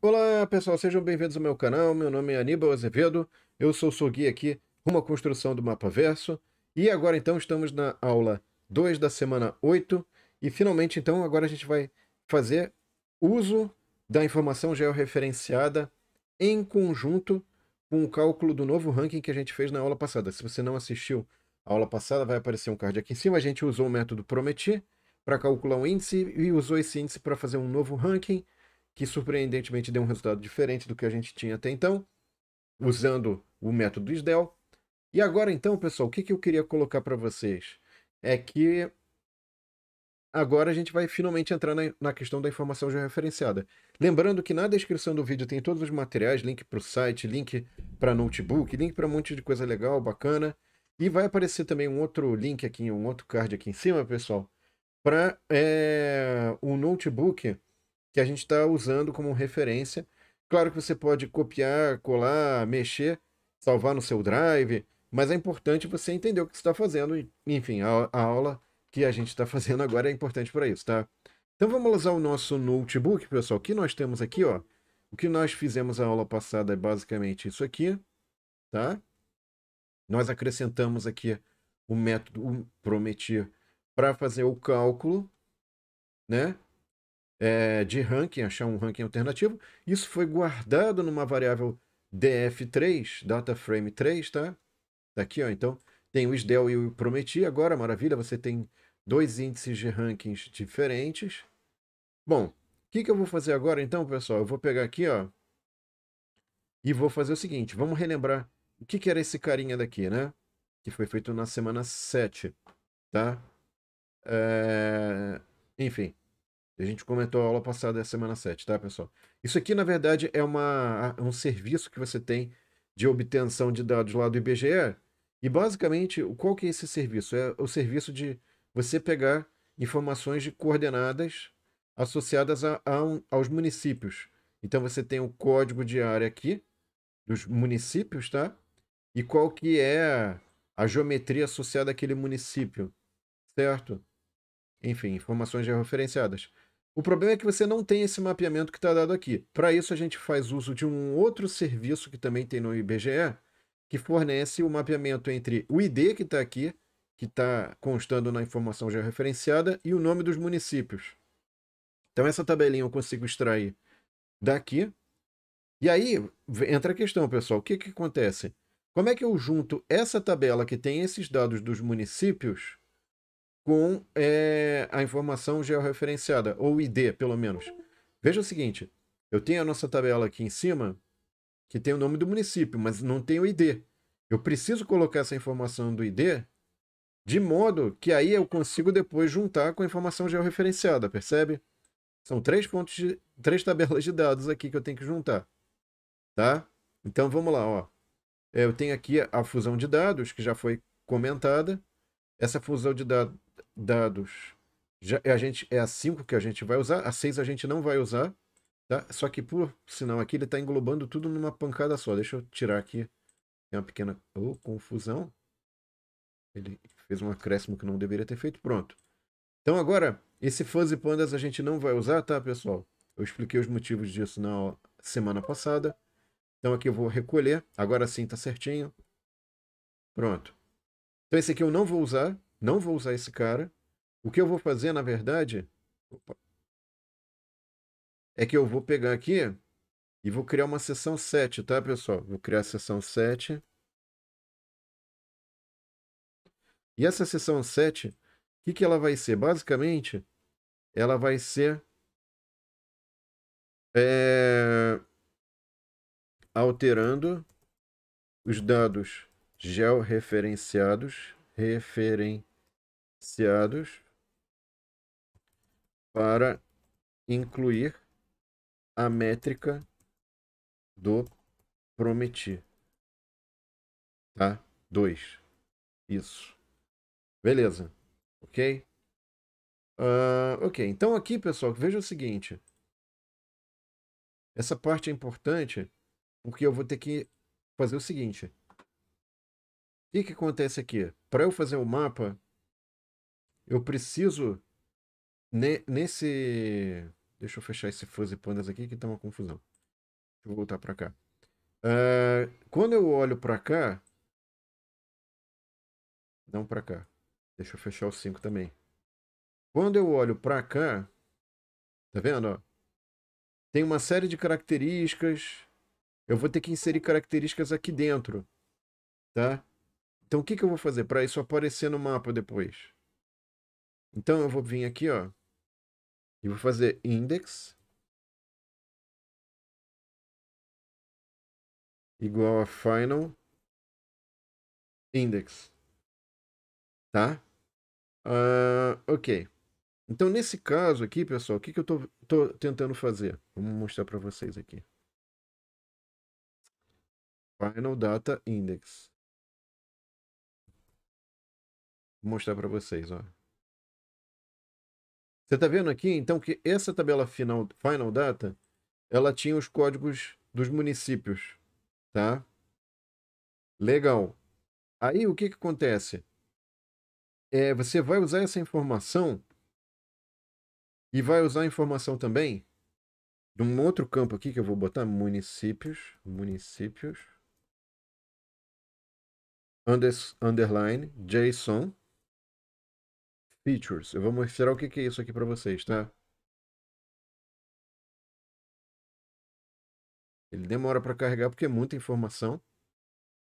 Olá pessoal, sejam bem-vindos ao meu canal, meu nome é Aníbal Azevedo, eu sou o Sugui aqui, uma construção do mapa verso, e agora então estamos na aula 2 da semana 8, e finalmente então agora a gente vai fazer uso da informação georreferenciada em conjunto com o cálculo do novo ranking que a gente fez na aula passada. Se você não assistiu a aula passada, vai aparecer um card aqui em cima, a gente usou o método Prometi para calcular um índice e usou esse índice para fazer um novo ranking, que surpreendentemente deu um resultado diferente do que a gente tinha até então, usando o método SDEL. E agora então, pessoal, o que, que eu queria colocar para vocês é que agora a gente vai finalmente entrar na, na questão da informação georreferenciada. Lembrando que na descrição do vídeo tem todos os materiais, link para o site, link para notebook, link para um monte de coisa legal, bacana. E vai aparecer também um outro link aqui, um outro card aqui em cima, pessoal, para é, eh, um notebook que a gente está usando como referência. Claro que você pode copiar, colar, mexer, salvar no seu drive, mas é importante você entender o que está fazendo. Enfim, a, a aula que a gente está fazendo agora é importante para isso, tá? Então vamos usar o nosso notebook, pessoal. O que nós temos aqui, ó. O que nós fizemos a aula passada é basicamente isso aqui, tá? Nós acrescentamos aqui o método prometido para fazer o cálculo, né? é, de ranking, achar um ranking alternativo. Isso foi guardado numa variável df3, dataframe3, tá? Tá aqui, ó. Então, tem o SDEL e o Prometi. Agora, maravilha, você tem dois índices de rankings diferentes. Bom, o que, que eu vou fazer agora, então, pessoal? Eu vou pegar aqui, ó, e vou fazer o seguinte. Vamos relembrar o que, que era esse carinha daqui, né? Que foi feito na semana 7, tá? É... Enfim, a gente comentou a aula passada, é semana 7, tá, pessoal? Isso aqui, na verdade, é uma, um serviço que você tem de obtenção de dados lá do IBGE. E, basicamente, qual que é esse serviço? É o serviço de você pegar informações de coordenadas associadas a, a um, aos municípios. Então, você tem o código de área aqui, dos municípios, tá? E qual que é a geometria associada àquele município, certo? Enfim, informações já referenciadas. O problema é que você não tem esse mapeamento que está dado aqui. Para isso, a gente faz uso de um outro serviço que também tem no IBGE, que fornece o mapeamento entre o ID que está aqui, que está constando na informação georreferenciada, e o nome dos municípios. Então, essa tabelinha eu consigo extrair daqui. E aí entra a questão, pessoal: o que, que acontece? Como é que eu junto essa tabela que tem esses dados dos municípios com é, a informação georreferenciada, ou ID, pelo menos. Veja o seguinte, eu tenho a nossa tabela aqui em cima, que tem o nome do município, mas não tem o ID. Eu preciso colocar essa informação do ID de modo que aí eu consigo depois juntar com a informação georreferenciada, percebe? São três pontos, de, três tabelas de dados aqui que eu tenho que juntar, tá? Então vamos lá, ó. Eu tenho aqui a fusão de dados que já foi comentada. Essa fusão de dados dados. Já, é a gente, é a 5 que a gente vai usar, a 6 a gente não vai usar, tá? Só que por sinal aqui ele está englobando tudo numa pancada só. Deixa eu tirar aqui. É uma pequena oh, confusão. Ele fez um acréscimo que não deveria ter feito. Pronto. Então agora, esse Fuzzy Pandas a gente não vai usar, tá, pessoal? Eu expliquei os motivos disso na semana passada. Então aqui eu vou recolher. Agora sim está certinho. Pronto. Então esse aqui eu não vou usar não vou usar esse cara. O que eu vou fazer, na verdade, opa, é que eu vou pegar aqui e vou criar uma sessão 7, tá, pessoal? Vou criar a sessão 7. E essa sessão 7, o que, que ela vai ser? Basicamente, ela vai ser é, alterando os dados georreferenciados, referenciados, iniciados para incluir a métrica do prometi. Tá? 2. Isso. Beleza. Ok? Uh, ok, então aqui, pessoal, veja o seguinte. Essa parte é importante porque eu vou ter que fazer o seguinte. O que, que acontece aqui? Para eu fazer o um mapa, eu preciso. Ne, nesse. Deixa eu fechar esse fuzzy pandas aqui que tá uma confusão. Deixa eu voltar pra cá. Uh, quando eu olho pra cá. Não pra cá. Deixa eu fechar o 5 também. Quando eu olho pra cá. Tá vendo? Tem uma série de características. Eu vou ter que inserir características aqui dentro. Tá? Então o que, que eu vou fazer para isso aparecer no mapa depois? Então eu vou vir aqui, ó, e vou fazer index igual a final index, tá? Uh, ok. Então, nesse caso aqui, pessoal, o que, que eu estou tentando fazer? Vou mostrar para vocês aqui. Final data index. Vou mostrar para vocês, ó. Você está vendo aqui, então, que essa tabela final, final data, ela tinha os códigos dos municípios, tá? Legal. Aí, o que, que acontece? É, você vai usar essa informação e vai usar a informação também de um outro campo aqui que eu vou botar municípios, municípios, unders, underline, JSON, Features. Eu vou mostrar o que é isso aqui para vocês, tá? Ele demora para carregar porque é muita informação.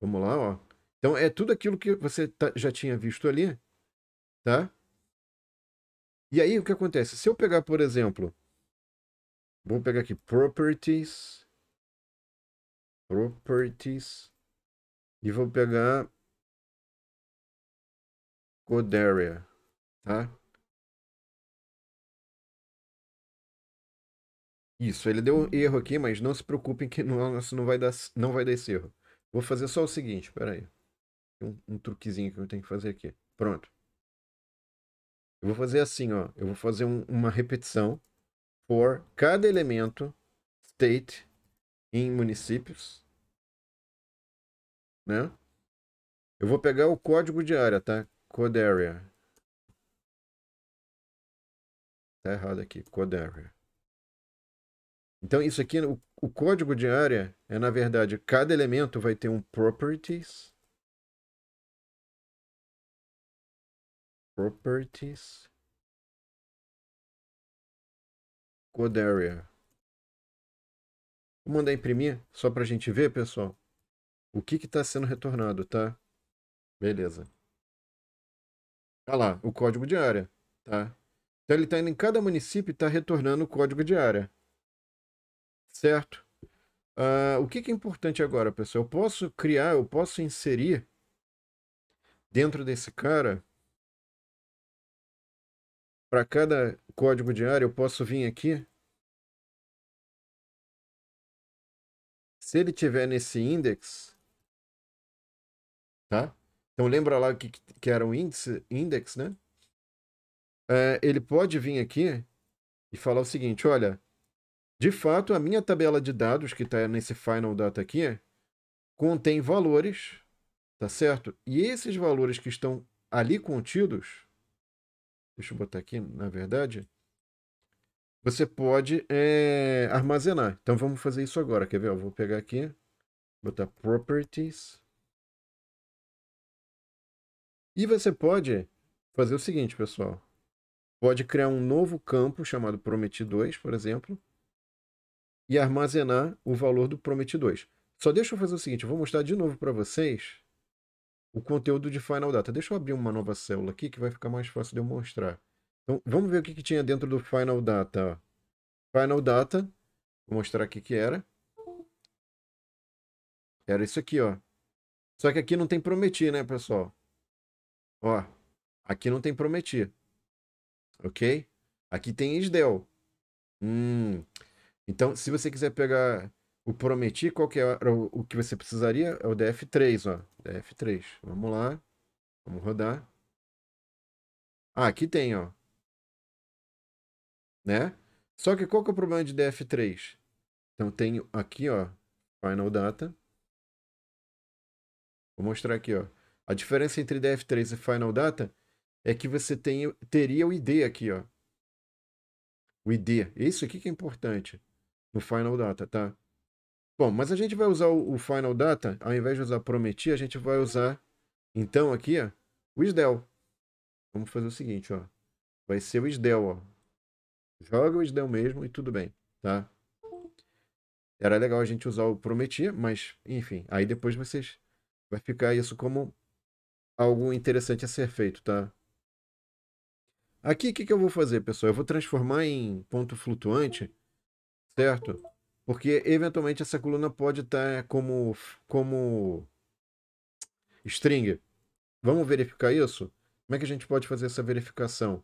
Vamos lá, ó. Então é tudo aquilo que você tá, já tinha visto ali, tá? E aí o que acontece? Se eu pegar, por exemplo, vou pegar aqui properties, properties e vou pegar code area tá? Isso, ele deu um uhum. erro aqui, mas não se preocupem que não, não vai dar, não vai dar esse erro. Vou fazer só o seguinte, espera aí. Um, um truquezinho que eu tenho que fazer aqui. Pronto. Eu vou fazer assim, ó. Eu vou fazer um, uma repetição por cada elemento state em municípios, né? Eu vou pegar o código de área, tá? Code area. Tá errado aqui, code area. Então isso aqui, o, o código de área é na verdade, cada elemento vai ter um properties. Properties. Code area. Vou mandar imprimir só para a gente ver, pessoal, o que está sendo retornado, tá? Beleza. Olha tá lá, o código de área, tá? Então ele está indo em cada município e está retornando o código de área. Certo? Uh, o que, que, é importante agora, pessoal? Eu posso criar, eu posso inserir dentro desse cara. Para cada código de área, eu posso vir aqui. Se ele tiver nesse index, tá? Então lembra lá que, que era o índice, index, né? é, ele pode vir aqui e falar o seguinte: olha, de fato, a minha tabela de dados, que está nesse final data aqui, contém valores, tá certo? E esses valores que estão ali contidos, deixa eu botar aqui, na verdade, você pode é, armazenar. Então vamos fazer isso agora, quer ver? Eu vou pegar aqui, botar properties. E você pode fazer o seguinte, pessoal pode criar um novo campo chamado Prometi 2, por exemplo, e armazenar o valor do Prometi 2. Só deixa eu fazer o seguinte, eu vou mostrar de novo para vocês o conteúdo de Final Data. Deixa eu abrir uma nova célula aqui que vai ficar mais fácil de eu mostrar. Então, vamos ver o que, que tinha dentro do Final Data. Final Data, vou mostrar aqui que era. Era isso aqui, ó. Só que aqui não tem prometi, né, pessoal? Ó, aqui não tem prometi ok? Aqui tem Isdel. Hum. Então, se você quiser pegar o Prometi, qual que é o, que você precisaria? É o DF3, ó. DF3. Vamos lá. Vamos rodar. Ah, aqui tem, ó. Né? Só que qual que é o problema de DF3? Então, tenho aqui, ó. Final Data. Vou mostrar aqui, ó. A diferença entre DF3 e Final Data é que você tem, teria o ID aqui, ó. O ID. Isso aqui que é importante no Final Data, tá? Bom, mas a gente vai usar o, o Final Data, ao invés de usar Prometi, a gente vai usar, então, aqui, ó, o SDEL. Vamos fazer o seguinte, ó. Vai ser o SDEL, ó. Joga o SDEL mesmo e tudo bem, tá? Era legal a gente usar o Prometi, mas, enfim, aí depois vocês... Vai ficar isso como algo interessante a ser feito, tá? Aqui, o que, que eu vou fazer, pessoal? Eu vou transformar em ponto flutuante, certo? Porque, eventualmente, essa coluna pode estar tá como, como string. Vamos verificar isso? Como é que a gente pode fazer essa verificação?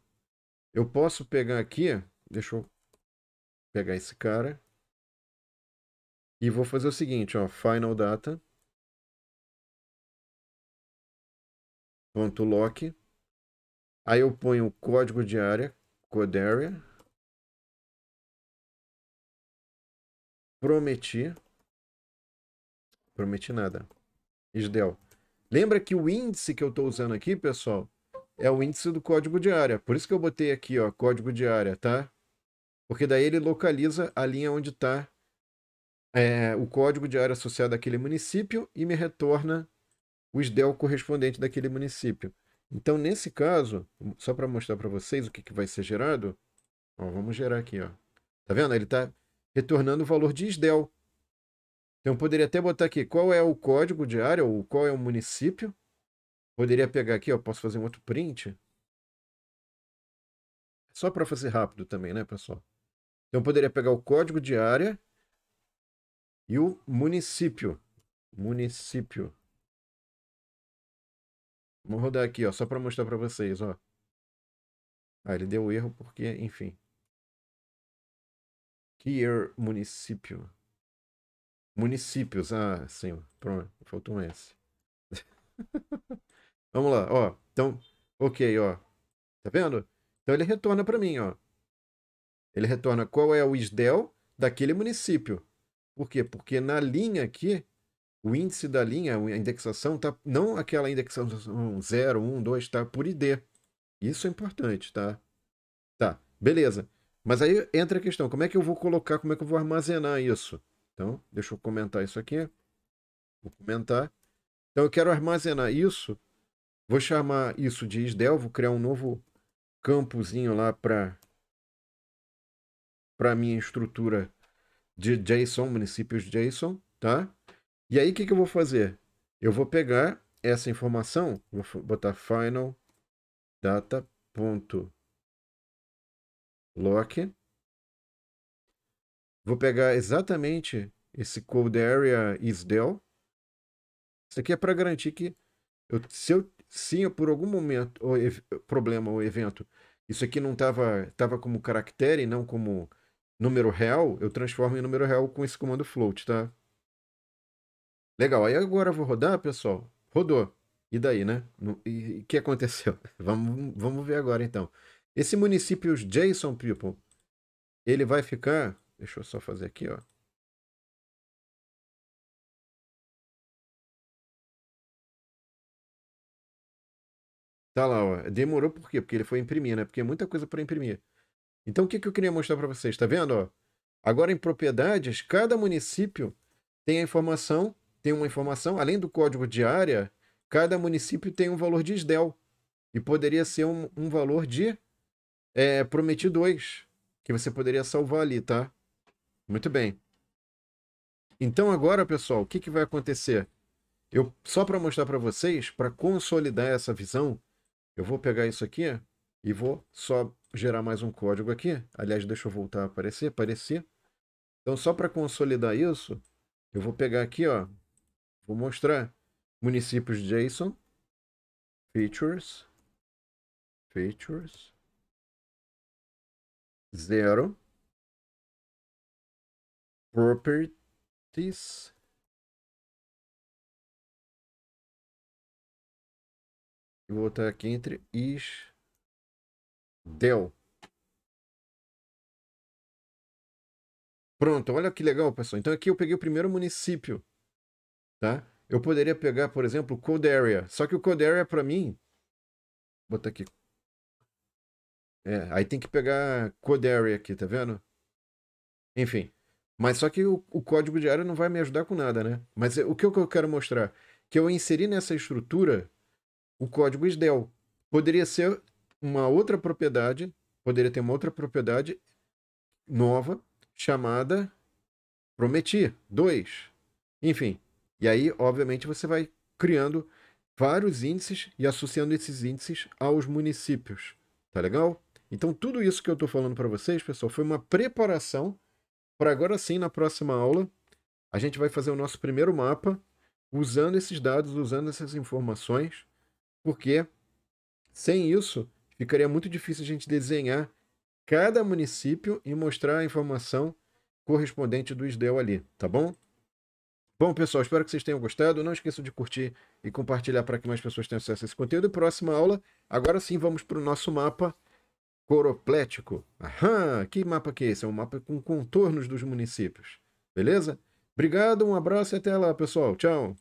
Eu posso pegar aqui, deixa eu pegar esse cara, e vou fazer o seguinte, ó, final data, ponto lock, Aí eu ponho o código de área, code area. Prometi. Prometi nada. Isdel. Lembra que o índice que eu estou usando aqui, pessoal, é o índice do código de área. Por isso que eu botei aqui, ó, código de área, tá? Porque daí ele localiza a linha onde está é, o código de área associado àquele município e me retorna o SDEL correspondente daquele município. Então, nesse caso, só para mostrar para vocês o que, que vai ser gerado, ó, vamos gerar aqui, ó. Tá vendo? Ele está retornando o valor de SDEL. Então, eu poderia até botar aqui qual é o código de área ou qual é o município. Poderia pegar aqui, ó, posso fazer um outro print. É só para fazer rápido também, né, pessoal? Então, eu poderia pegar o código de área e o município. Município. Vamos rodar aqui, ó, só para mostrar para vocês, ó. Ah, ele deu erro porque, enfim. Kier município. Municípios, ah, sim, pronto, faltou um S. Vamos lá, ó. Então, ok, ó. Tá vendo? Então ele retorna para mim, ó. Ele retorna qual é o ISDEL daquele município. Por quê? Porque na linha aqui o índice da linha, a indexação, tá, não aquela indexação 0, 1, 2, tá por ID. Isso é importante, tá? Tá, beleza. Mas aí entra a questão, como é que eu vou colocar, como é que eu vou armazenar isso? Então, deixa eu comentar isso aqui. Vou comentar. Então, eu quero armazenar isso. Vou chamar isso de Isdel vou criar um novo campozinho lá para para minha estrutura de JSON, municípios JSON, tá? E aí o que, que eu vou fazer? Eu vou pegar essa informação, vou botar final lock. Vou pegar exatamente esse code area is del. Isso aqui é para garantir que eu, se eu sim, por algum momento, ou ev, problema ou evento, isso aqui não estava tava como caractere, não como número real, eu transformo em número real com esse comando float, tá? Legal, aí agora eu vou rodar, pessoal. Rodou. E daí, né? E o que aconteceu? Vamos, vamos ver agora então. Esse município Jason People, ele vai ficar. Deixa eu só fazer aqui, ó. Tá lá, ó. Demorou por quê? Porque ele foi imprimir, né? Porque é muita coisa para imprimir. Então, o que, que eu queria mostrar para vocês? Tá vendo, ó? Agora, em propriedades, cada município tem a informação tem uma informação, além do código de área, cada município tem um valor de SDEL. E poderia ser um, um valor de é, Prometi 2, que você poderia salvar ali, tá? Muito bem. Então agora, pessoal, o que, que vai acontecer? Eu Só para mostrar para vocês, para consolidar essa visão, eu vou pegar isso aqui e vou só gerar mais um código aqui. Aliás, deixa eu voltar a aparecer, aparecer. Então, só para consolidar isso, eu vou pegar aqui, ó, Vou mostrar. Municípios JSON. Features. Features. Zero. Properties. E vou botar aqui entre is. Del. Pronto, olha que legal, pessoal. Então aqui eu peguei o primeiro município tá? Eu poderia pegar, por exemplo, Code Area. Só que o Code Area, para mim... Vou botar aqui. É, aí tem que pegar Code Area aqui, tá vendo? Enfim. Mas só que o, o código de área não vai me ajudar com nada, né? Mas é, o que eu, quero mostrar? Que eu inseri nessa estrutura o código SDEL. Poderia ser uma outra propriedade, poderia ter uma outra propriedade nova chamada prometi 2. Enfim, e aí, obviamente, você vai criando vários índices e associando esses índices aos municípios. Tá legal? Então, tudo isso que eu estou falando para vocês, pessoal, foi uma preparação para agora sim, na próxima aula, a gente vai fazer o nosso primeiro mapa usando esses dados, usando essas informações, porque sem isso ficaria muito difícil a gente desenhar cada município e mostrar a informação correspondente do SDEL ali, tá bom? Bom, pessoal, espero que vocês tenham gostado. Não esqueçam de curtir e compartilhar para que mais pessoas tenham acesso a esse conteúdo. E próxima aula, agora sim, vamos para o nosso mapa coroplético. Aham, que mapa que é esse? É um mapa com contornos dos municípios. Beleza? Obrigado, um abraço e até lá, pessoal. Tchau.